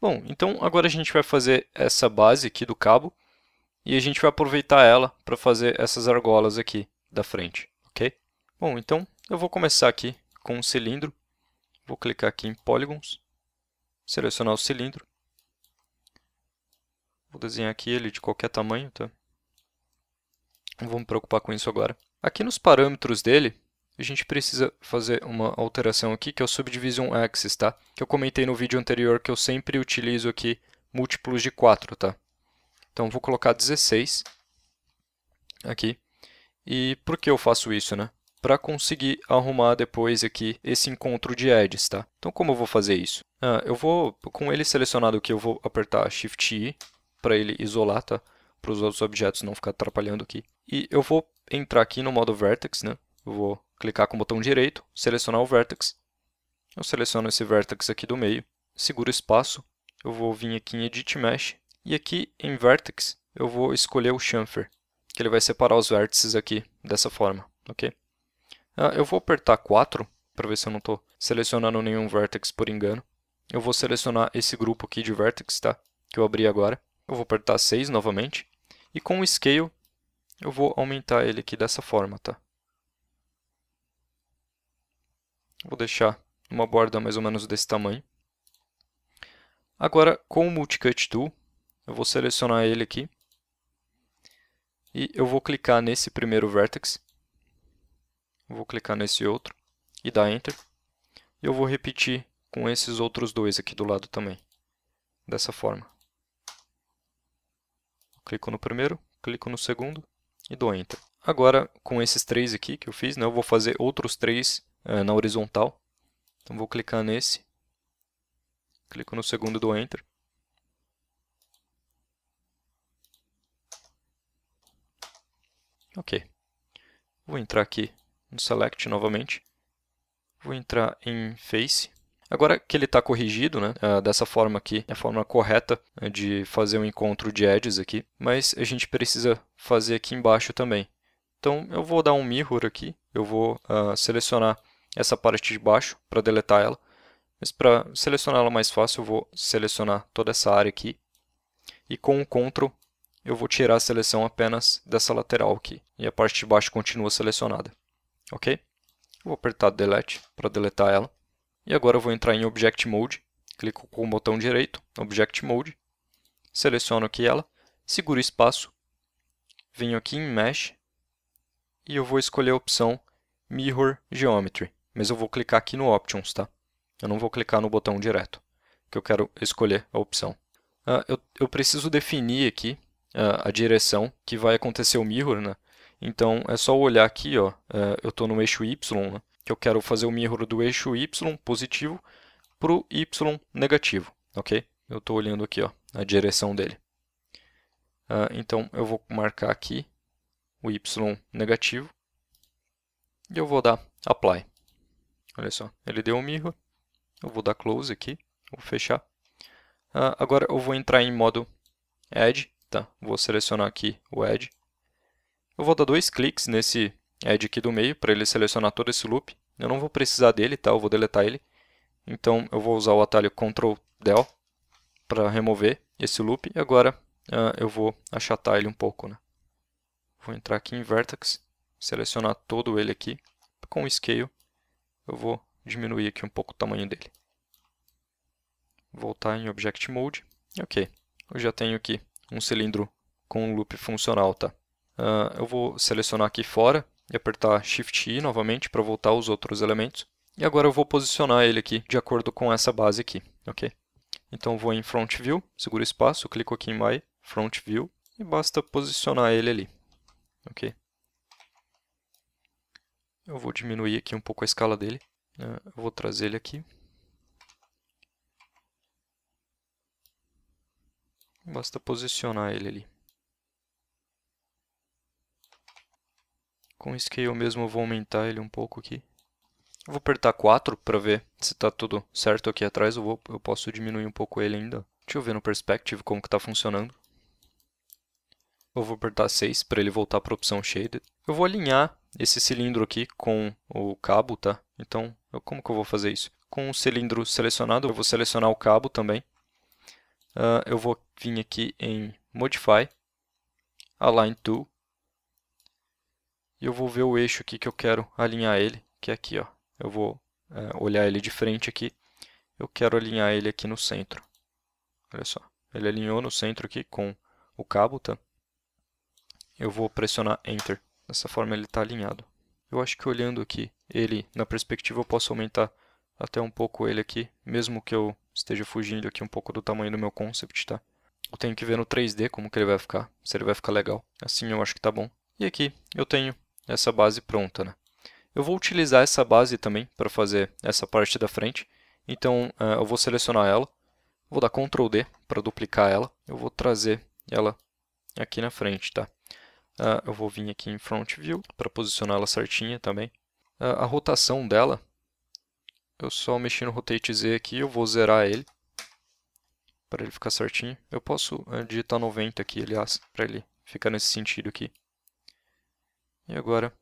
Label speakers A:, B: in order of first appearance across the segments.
A: Bom, então agora a gente vai fazer essa base aqui do cabo e a gente vai aproveitar ela para fazer essas argolas aqui da frente, ok? Bom, então eu vou começar aqui com um cilindro, vou clicar aqui em Polygons, selecionar o cilindro, vou desenhar aqui ele de qualquer tamanho, tá? Não vou me preocupar com isso agora. Aqui nos parâmetros dele, a gente precisa fazer uma alteração aqui, que é o Subdivision Axis, tá? Que eu comentei no vídeo anterior que eu sempre utilizo aqui múltiplos de 4, tá? Então, vou colocar 16 aqui. E por que eu faço isso, né? Para conseguir arrumar depois aqui esse encontro de edges, tá? Então, como eu vou fazer isso? Ah, eu vou, com ele selecionado aqui, eu vou apertar Shift I para ele isolar, tá? Para os outros objetos não ficar atrapalhando aqui. E eu vou entrar aqui no modo Vertex, né? Eu vou clicar com o botão direito, selecionar o vertex. Eu seleciono esse vertex aqui do meio, seguro o espaço, eu vou vir aqui em Edit Mesh, e aqui em Vertex eu vou escolher o Chamfer, que ele vai separar os vértices aqui dessa forma, ok? Ah, eu vou apertar 4 para ver se eu não estou selecionando nenhum vertex por engano. Eu vou selecionar esse grupo aqui de vertex, tá? Que eu abri agora. Eu vou apertar 6 novamente. E com o Scale, eu vou aumentar ele aqui dessa forma, tá? Vou deixar uma borda mais ou menos desse tamanho. Agora, com o Multicut Tool, eu vou selecionar ele aqui. E eu vou clicar nesse primeiro vertex. Vou clicar nesse outro e dar Enter. E eu vou repetir com esses outros dois aqui do lado também. Dessa forma. Clico no primeiro, clico no segundo e dou Enter. Agora, com esses três aqui que eu fiz, né, eu vou fazer outros três é, na horizontal. Então vou clicar nesse, clico no segundo do Enter. Ok. Vou entrar aqui no Select novamente. Vou entrar em Face. Agora que ele está corrigido, né, é, dessa forma aqui, é a forma correta né, de fazer um encontro de edges aqui, mas a gente precisa fazer aqui embaixo também. Então eu vou dar um mirror aqui, eu vou uh, selecionar essa parte de baixo para deletar ela. Mas para selecioná-la mais fácil, eu vou selecionar toda essa área aqui. E com o Ctrl, eu vou tirar a seleção apenas dessa lateral aqui. E a parte de baixo continua selecionada. Ok? Vou apertar Delete para deletar ela. E agora eu vou entrar em Object Mode. Clico com o botão direito, Object Mode. Seleciono aqui ela. Seguro o espaço. Venho aqui em Mesh. E eu vou escolher a opção Mirror Geometry mas eu vou clicar aqui no Options, tá? Eu não vou clicar no botão direto, que eu quero escolher a opção. Uh, eu, eu, preciso definir aqui uh, a direção que vai acontecer o mirror, né? Então, é só olhar aqui, ó, uh, eu estou no eixo Y, né? que eu quero fazer o mirror do eixo Y positivo para o Y negativo, ok? Eu estou olhando aqui ó, a direção dele. então, eu vou marcar aqui o Y negativo e eu vou dar Apply. Olha só, ele deu um mirror. Eu vou dar close aqui, vou fechar. Uh, agora eu vou entrar em modo Edge, tá? Vou selecionar aqui o Edge. Eu vou dar dois cliques nesse Edge aqui do meio para ele selecionar todo esse loop. Eu não vou precisar dele, tá? Eu vou deletar ele. Então eu vou usar o atalho Ctrl Del para remover esse loop. E agora uh, eu vou achatar ele um pouco, né? Vou entrar aqui em Vertex, selecionar todo ele aqui com o Scale eu vou diminuir aqui um pouco o tamanho dele. Voltar em Object Mode. Ok, eu já tenho aqui um cilindro com um loop funcional. Tá? Uh, eu vou selecionar aqui fora e apertar Shift I novamente para voltar os outros elementos. E agora eu vou posicionar ele aqui de acordo com essa base aqui, ok? Então vou em Front View, seguro espaço, clico aqui em My, Front View, e basta posicionar ele ali, ok? Eu vou diminuir aqui um pouco a escala dele. É, eu vou trazer ele aqui. Basta posicionar ele ali. Com o scale mesmo eu vou aumentar ele um pouco aqui. Eu vou apertar 4 para ver se está tudo certo aqui atrás. Eu, vou, eu posso diminuir um pouco ele ainda. Deixa eu ver no perspective como que está funcionando. Eu vou apertar 6 para ele voltar para a opção Shaded. Eu vou alinhar esse cilindro aqui com o cabo, tá? Então, como que eu vou fazer isso? Com o cilindro selecionado, eu vou selecionar o cabo também. Uh, eu vou vir aqui em Modify, Align Tool, e eu vou ver o eixo aqui que eu quero alinhar ele, que é aqui. Ó. Eu vou uh, olhar ele de frente aqui, eu quero alinhar ele aqui no centro. Olha só, ele alinhou no centro aqui com o cabo, tá? Eu vou pressionar Enter. Dessa forma ele está alinhado. Eu acho que olhando aqui ele na perspectiva eu posso aumentar até um pouco ele aqui, mesmo que eu esteja fugindo aqui um pouco do tamanho do meu concept, tá? Eu tenho que ver no 3D como que ele vai ficar, se ele vai ficar legal. Assim eu acho que tá bom. E aqui eu tenho essa base pronta, né? Eu vou utilizar essa base também para fazer essa parte da frente. Então é, eu vou selecionar ela, vou dar Ctrl D para duplicar ela. Eu vou trazer ela aqui na frente, tá? É, eu vou vir aqui em Front View para posicionar ela certinha também a, rotação dela. Eu só mexi no Rotate Z aqui, eu vou zerar ele para ele ficar certinho. Eu posso eh, digitar 90 aqui, aliás, para ele ficar nesse sentido aqui. E agora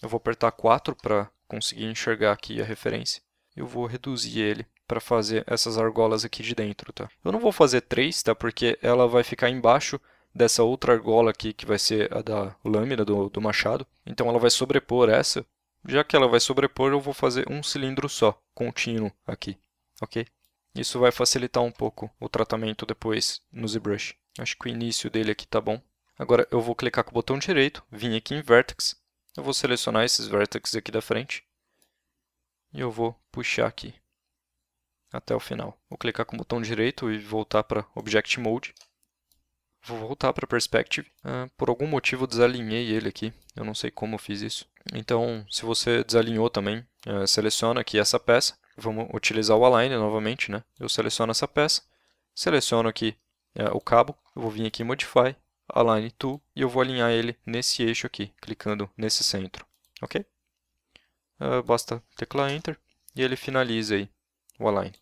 A: eu vou apertar 4 para conseguir enxergar aqui a referência. Eu vou reduzir ele para fazer essas argolas aqui de dentro, tá? Eu não vou fazer 3, tá? Porque ela vai ficar embaixo dessa outra argola aqui, que vai ser a da lâmina do, do machado. Então ela vai sobrepor essa já que ela vai sobrepor, eu vou fazer um cilindro só, contínuo aqui, ok? Isso vai facilitar um pouco o tratamento depois no ZBrush. Acho que o início dele aqui tá bom. Agora eu vou clicar com o botão direito, vim aqui em Vertex, eu vou selecionar esses vértices aqui da frente e eu vou puxar aqui até o final. Vou clicar com o botão direito e voltar para Object Mode. Vou voltar para Perspective. Ah, por algum motivo desalinhei ele aqui. Eu não sei como fiz isso. Então, se você desalinhou também, ah, seleciona aqui essa peça. Vamos utilizar o Align novamente, né? Eu seleciono essa peça, seleciono aqui ah, o cabo, eu vou vir aqui em Modify, Align Tool, e eu vou alinhar ele nesse eixo aqui, clicando nesse centro, ok? Ah, basta teclar Enter e ele finaliza aí o Align.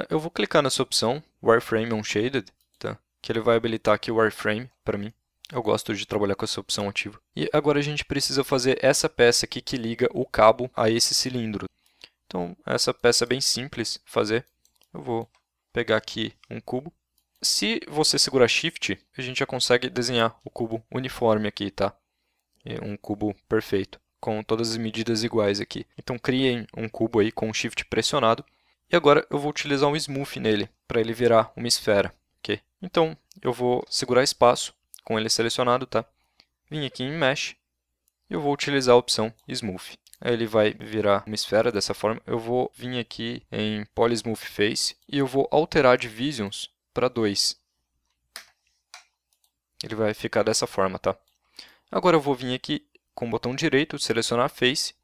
A: Ah, eu vou clicar nessa opção, Wireframe Unshaded, tá? que ele vai habilitar aqui o Wireframe para mim. Eu gosto de trabalhar com essa opção ativa. E agora a gente precisa fazer essa peça aqui que liga o cabo a esse cilindro. Então, essa peça é bem simples fazer. Eu vou pegar aqui um cubo. Se você segurar Shift, a gente já consegue desenhar o cubo uniforme aqui, tá? É um cubo perfeito, com todas as medidas iguais aqui. Então, criem um cubo aí com Shift pressionado. E agora eu vou utilizar um smooth nele, para ele virar uma esfera. Okay? Então, eu vou segurar espaço com ele selecionado, tá? Vim aqui em Mesh e eu vou utilizar a opção Smooth. Aí ele vai virar uma esfera dessa forma. Eu vou vir aqui em Poly Smooth Face e eu vou alterar Divisions para 2. Ele vai ficar dessa forma, tá? Agora eu vou vir aqui com o botão direito, selecionar Face.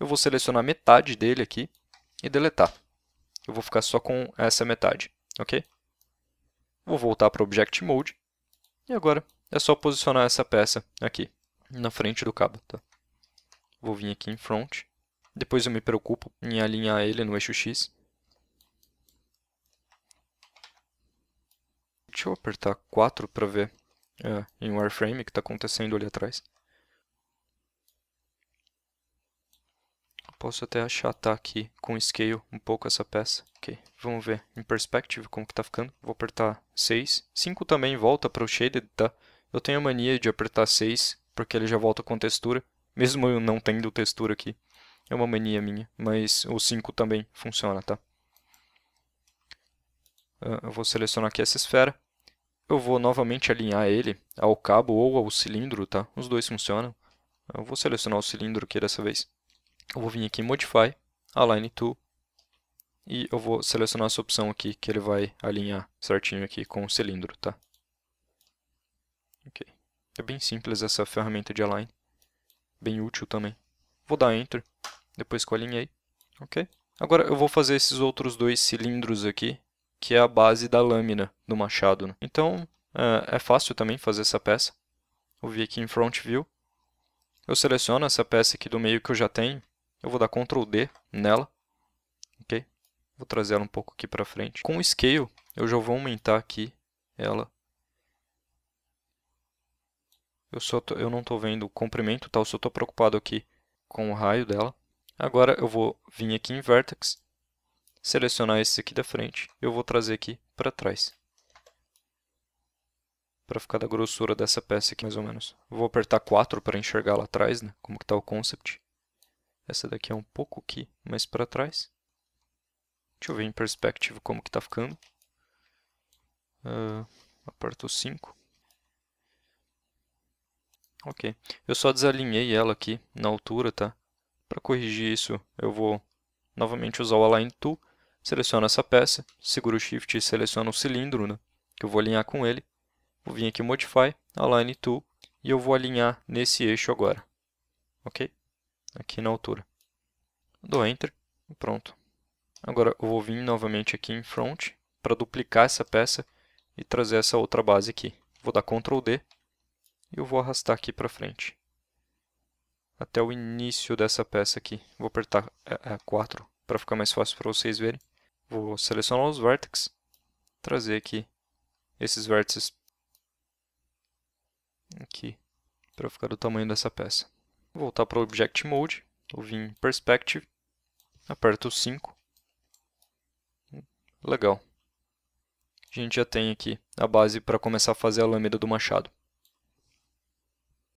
A: Eu vou selecionar metade dele aqui e deletar eu vou ficar só com essa metade, ok? Vou voltar para o Object Mode, e agora é só posicionar essa peça aqui, na frente do cabo. Tá? Vou vir aqui em Front, depois eu me preocupo em alinhar ele no eixo X. Deixa eu apertar 4 para ver é, em wireframe o que está acontecendo ali atrás. Posso até achatar aqui com scale um pouco essa peça. Ok, vamos ver em perspective como que tá ficando. Vou apertar 6. 5 também volta para o shaded, tá? Eu tenho a mania de apertar 6, porque ele já volta com textura. Mesmo eu não tendo textura aqui. É uma mania minha, mas o 5 também funciona, tá? Ah, eu vou selecionar aqui essa esfera. Eu vou novamente alinhar ele ao cabo ou ao cilindro, tá? Os dois funcionam. Eu vou selecionar o cilindro aqui dessa vez eu vou vir aqui em Modify, Align Tool, e eu vou selecionar essa opção aqui, que ele vai alinhar certinho aqui com o cilindro, tá? Ok. É bem simples essa ferramenta de Align, bem útil também. Vou dar Enter, depois que eu alinhei, ok? Agora eu vou fazer esses outros dois cilindros aqui, que é a base da lâmina do machado. Né? Então, é, é fácil também fazer essa peça. Vou vir aqui em Front View. Eu seleciono essa peça aqui do meio que eu já tenho, eu vou dar Ctrl D nela, ok? Vou trazer ela um pouco aqui para frente. Com o Scale, eu já vou aumentar aqui ela. Eu, só tô, eu não estou vendo o comprimento, tá? eu só estou preocupado aqui com o raio dela. Agora eu vou vir aqui em Vertex, selecionar esse aqui da frente, eu vou trazer aqui para trás para ficar da grossura dessa peça aqui mais ou menos. Vou apertar 4 para enxergar lá atrás, né, como que está o concept. Essa daqui é um pouco aqui, mais para trás. Deixa eu ver em perspectiva como que está ficando. Uh, ah, aperto 5. Ok. Eu só desalinhei ela aqui na altura, tá? Para corrigir isso, eu vou novamente usar o Align Tool. Seleciono essa peça, seguro o Shift e seleciono o cilindro, né? Que eu vou alinhar com ele. Vou vir aqui em Modify, Align Tool, e eu vou alinhar nesse eixo agora. Ok? aqui na altura. Dou Enter e pronto. Agora eu vou vir novamente aqui em Front para duplicar essa peça e trazer essa outra base aqui. Vou dar Ctrl D e eu vou arrastar aqui para frente até o início dessa peça aqui. Vou apertar é, é, 4 para ficar mais fácil para vocês verem. Vou selecionar os vértices, trazer aqui esses vértices aqui para ficar do tamanho dessa peça. Vou voltar para o Object Mode, vou vir em Perspective, aperto o 5. Legal. A gente já tem aqui a base para começar a fazer a lâmina do machado.